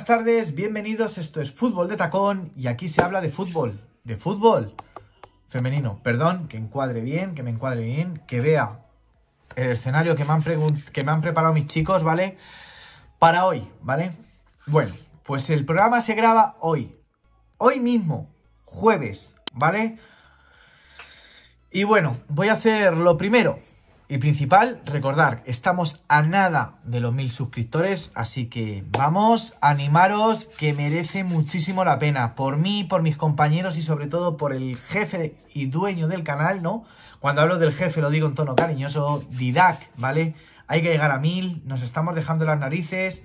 buenas tardes, bienvenidos. Esto es Fútbol de Tacón y aquí se habla de fútbol, de fútbol femenino. Perdón, que encuadre bien, que me encuadre bien, que vea el escenario que me han, que me han preparado mis chicos, ¿vale? Para hoy, ¿vale? Bueno, pues el programa se graba hoy, hoy mismo, jueves, ¿vale? Y bueno, voy a hacer lo primero, y principal, recordar, estamos a nada de los mil suscriptores, así que vamos, animaros, que merece muchísimo la pena, por mí, por mis compañeros y sobre todo por el jefe y dueño del canal, ¿no? Cuando hablo del jefe lo digo en tono cariñoso, Didac, ¿vale? Hay que llegar a mil, nos estamos dejando las narices,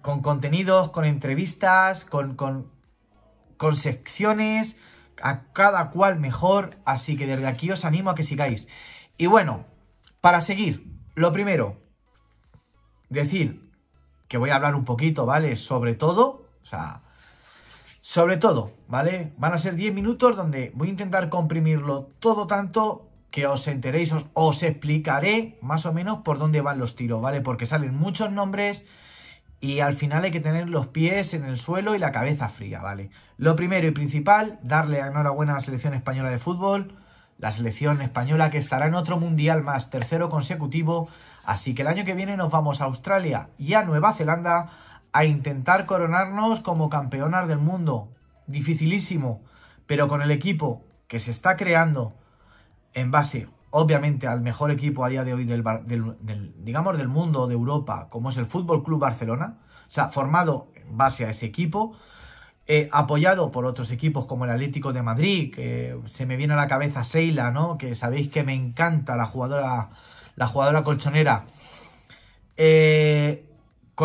con contenidos, con entrevistas, con, con, con secciones, a cada cual mejor, así que desde aquí os animo a que sigáis. Y bueno, para seguir, lo primero, decir que voy a hablar un poquito, ¿vale? Sobre todo, o sea, sobre todo, ¿vale? Van a ser 10 minutos donde voy a intentar comprimirlo todo tanto que os enteréis, os, explicaré más o menos por dónde van los tiros, ¿vale? Porque salen muchos nombres y al final hay que tener los pies en el suelo y la cabeza fría, ¿vale? Lo primero y principal, darle a enhorabuena a la selección española de fútbol, la selección española que estará en otro mundial más, tercero consecutivo, así que el año que viene nos vamos a Australia y a Nueva Zelanda a intentar coronarnos como campeonas del mundo. Dificilísimo, pero con el equipo que se está creando en base obviamente al mejor equipo a día de hoy del, digamos del mundo de Europa como es el Fútbol Club Barcelona o sea formado en base a ese equipo apoyado por otros equipos como el Atlético de Madrid, que se me viene a la cabeza Seila, ¿no? Que sabéis que me encanta la jugadora, la jugadora colchonera. Eh,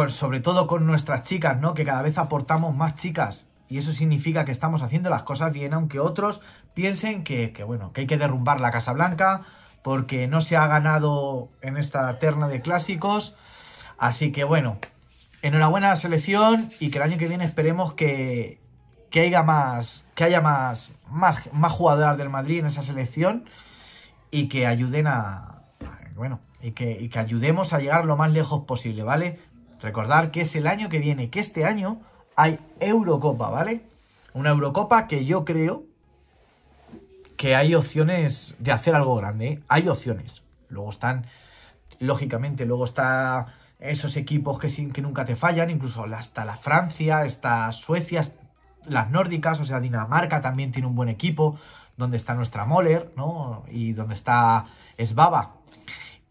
sobre todo con nuestras chicas, ¿no? Que cada vez aportamos más chicas. Y eso significa que estamos haciendo las cosas bien, aunque otros piensen que, bueno, que hay que derrumbar la Casa Blanca porque no se ha ganado en esta terna de clásicos. Así que bueno, enhorabuena a la selección y que el año que viene esperemos que, haya más que haya más, más, jugadoras del Madrid en esa selección y que ayuden a bueno y que, y que ayudemos a llegar lo más lejos posible, ¿vale? Recordar que es el año que viene, que este año hay Eurocopa, ¿vale? Una Eurocopa que yo creo que hay opciones de hacer algo grande, ¿eh? hay opciones. Luego están, lógicamente, luego está esos equipos que, sin, que nunca te fallan, incluso hasta la Francia, está Suecia, las nórdicas, o sea, Dinamarca también tiene un buen equipo, donde está nuestra Moller, ¿no? Y donde está Svava.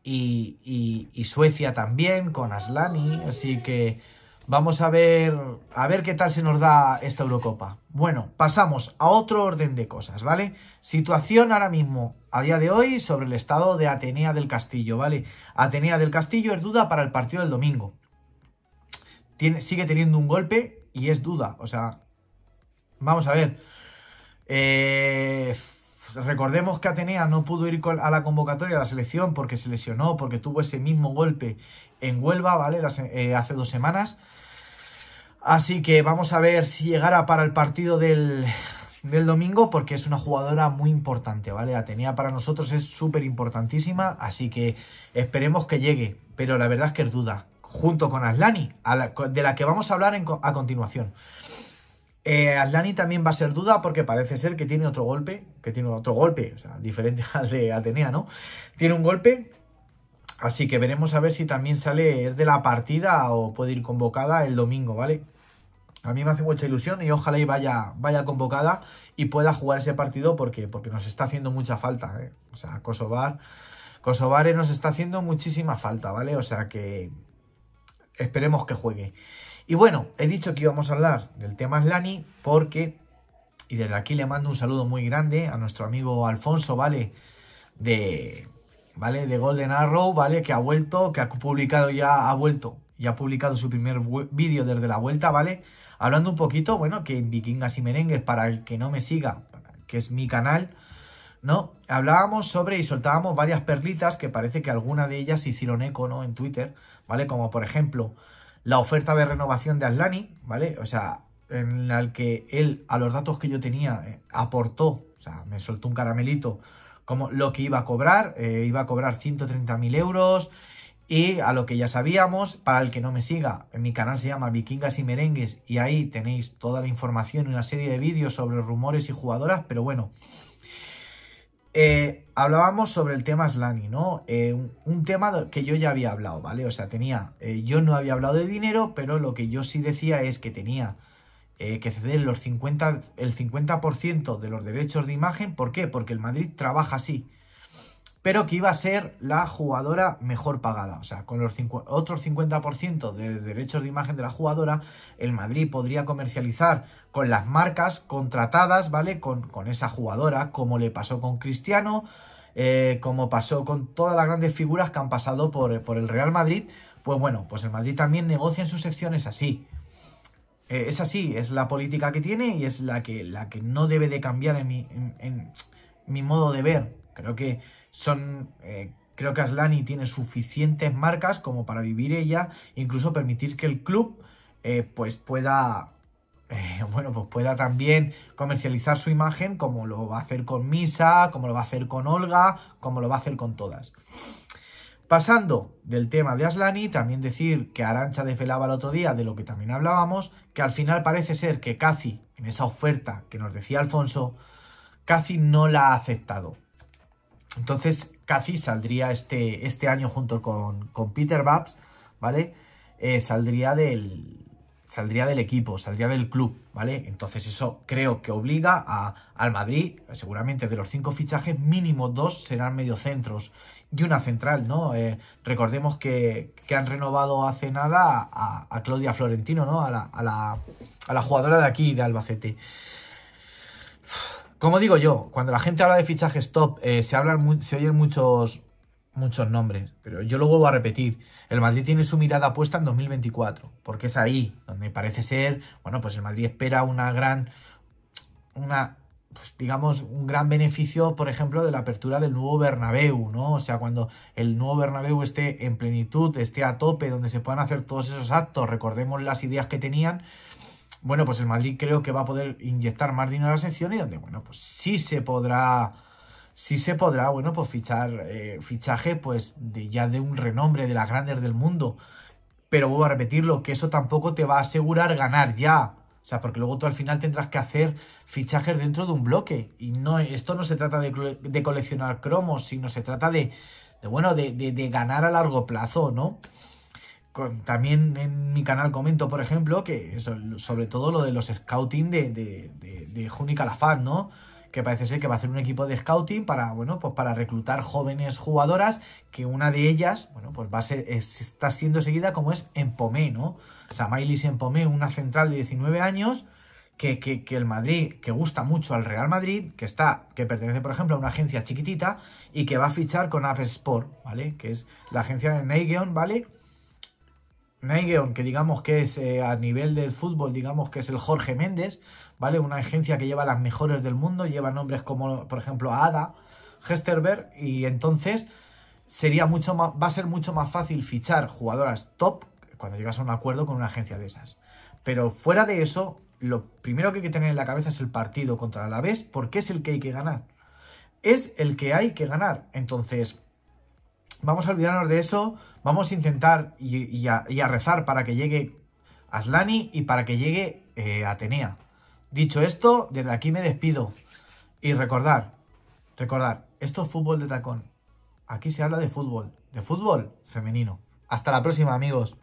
Y, y Suecia también, con Aslani, así que Vamos a ver, a ver qué tal se nos da esta Eurocopa. Bueno, pasamos a otro orden de cosas, ¿vale? Situación ahora mismo, a día de hoy, sobre el estado de Atenea del Castillo, ¿vale? Atenea del Castillo es duda para el partido del domingo. sigue teniendo un golpe y es duda, o sea, vamos a ver. Eh Recordemos que Atenea no pudo ir a la convocatoria a la selección porque se lesionó, porque tuvo ese mismo golpe en Huelva, ¿vale? Eh, hace dos semanas. Así que vamos a ver si llegara para el partido del, domingo porque es una jugadora muy importante, ¿vale? Atenea para nosotros es súper importantísima, así que esperemos que llegue, pero la verdad es que es duda, junto con Aslani, de la que vamos a hablar a continuación. Eh, también va a ser duda porque parece ser que tiene otro golpe, que tiene otro golpe, o sea, diferente al de Atenea, ¿no? Tiene un golpe, así que veremos a ver si también sale de la partida o puede ir convocada el domingo, ¿vale? A mí me hace mucha ilusión y ojalá y vaya, vaya convocada y pueda jugar ese partido porque, porque nos está haciendo mucha falta, ¿eh? O sea, Kosovar, Kosovare nos está haciendo muchísima falta, ¿vale? O sea que esperemos que juegue. Y bueno, he dicho que íbamos a hablar del tema Slani porque, y desde aquí le mando un saludo muy grande a nuestro amigo Alfonso, ¿vale? De, ¿vale? de Golden Arrow, ¿vale? Que ha vuelto, que ha publicado ya, ha vuelto, ya ha publicado su primer vídeo desde la vuelta, ¿vale? Hablando un poquito, bueno, que Vikingas y Merengues, para el que no me siga, que es mi canal, ¿no? Hablábamos sobre y soltábamos varias perlitas que parece que alguna de ellas hicieron eco, ¿no? En Twitter, ¿vale? Como por ejemplo la oferta de renovación de Aslani, ¿vale? O sea, en la que él, a los datos que yo tenía, eh, aportó, o sea, me soltó un caramelito, como lo que iba a cobrar, eh, iba a cobrar 130.000 euros, y a lo que ya sabíamos, para el que no me siga, mi canal se llama Vikingas y Merengues y ahí tenéis toda la información y una serie de vídeos sobre rumores y jugadoras, pero bueno, eh, hablábamos sobre el tema Slani, ¿no? Eh, un, tema que yo ya había hablado, ¿vale? O sea, tenía. Eh, yo no había hablado de dinero, pero lo que yo sí decía es que tenía eh, que ceder los 50, el 50% de los derechos de imagen. ¿Por qué? Porque el Madrid trabaja así pero que iba a ser la jugadora mejor pagada. O sea, con los otros 50% de derechos de imagen de la jugadora, el Madrid podría comercializar con las marcas contratadas, ¿vale? Con, con esa jugadora, como le pasó con Cristiano, eh, como pasó con todas las grandes figuras que han pasado por, por, el Real Madrid. Pues bueno, pues el Madrid también negocia en sus secciones así. Eh, es así, es la política que tiene y es la que, la que no debe de cambiar en en mi modo de ver. Creo que son... Eh, creo que Aslani tiene suficientes marcas como para vivir ella, incluso permitir que el club eh, pues pueda eh, bueno, pues pueda también comercializar su imagen como lo va a hacer con Misa, como lo va a hacer con Olga, como lo va a hacer con todas. Pasando del tema de Aslani, también decir que Arancha desvelaba el otro día de lo que también hablábamos, que al final parece ser que Casi, en esa oferta que nos decía Alfonso, Casi no la ha aceptado. Entonces, casi saldría este, este año junto con, con Peter Babs, ¿vale? Eh, saldría del, saldría del equipo, saldría del club, ¿vale? Entonces eso creo que obliga a, al Madrid, seguramente de los cinco fichajes, mínimo dos serán mediocentros y una central, ¿no? Eh, recordemos que, que, han renovado hace nada a, a Claudia Florentino, ¿no? A la, a la, a la jugadora de aquí, de Albacete como digo yo, cuando la gente habla de fichajes top, eh, se, hablan, se oyen muchos, muchos nombres, pero yo lo vuelvo a repetir. El Madrid tiene su mirada puesta en 2024, porque es ahí donde parece ser, bueno, pues el Madrid espera una gran, una, pues, digamos, un gran beneficio, por ejemplo, de la apertura del nuevo Bernabéu, ¿no? O sea, cuando el nuevo Bernabéu esté en plenitud, esté a tope, donde se puedan hacer todos esos actos, recordemos las ideas que tenían, bueno, pues el Madrid creo que va a poder inyectar más dinero a la sección y donde, bueno, pues sí se podrá, sí se podrá, bueno, pues fichar eh, fichaje, pues de, ya de un renombre de las grandes del mundo. Pero vuelvo a repetirlo, que eso tampoco te va a asegurar ganar ya. O sea, porque luego tú al final tendrás que hacer fichajes dentro de un bloque. Y no, esto no se trata de, coleccionar cromos, sino se trata de, bueno, de, de ganar a largo plazo, ¿no? también en mi canal comento, por ejemplo, que sobre todo lo de los scouting de, de, de, de Juni Calafat, ¿no? que parece ser que va a hacer un equipo de scouting para, bueno, pues para reclutar jóvenes jugadoras, que una de ellas, bueno, pues va a ser, está siendo seguida como es Empomé, ¿no? O sea, Miley Empomé, una central de 19 años, que, que, el Madrid, que gusta mucho al Real Madrid, que está, que pertenece, por ejemplo, a una agencia chiquitita y que va a fichar con App Sport, ¿vale? Que es la agencia de Neigeon, ¿vale? Nikeon, que digamos que es eh, a nivel del fútbol, digamos que es el Jorge Méndez, ¿vale? Una agencia que lleva las mejores del mundo, lleva nombres como, por ejemplo, Ada, Hesterberg, y entonces sería mucho más, va a ser mucho más fácil fichar jugadoras top cuando llegas a un acuerdo con una agencia de esas. Pero fuera de eso, lo primero que hay que tener en la cabeza es el partido contra la vez porque es el que hay que ganar. Es el que hay que ganar. Entonces, vamos a olvidarnos de eso, vamos a intentar y, a, rezar para que llegue Aslani y para que llegue eh, Atenea. Dicho esto, desde aquí me despido. Y recordar, recordar, esto es fútbol de tacón. Aquí se habla de fútbol, de fútbol femenino. Hasta la próxima, amigos.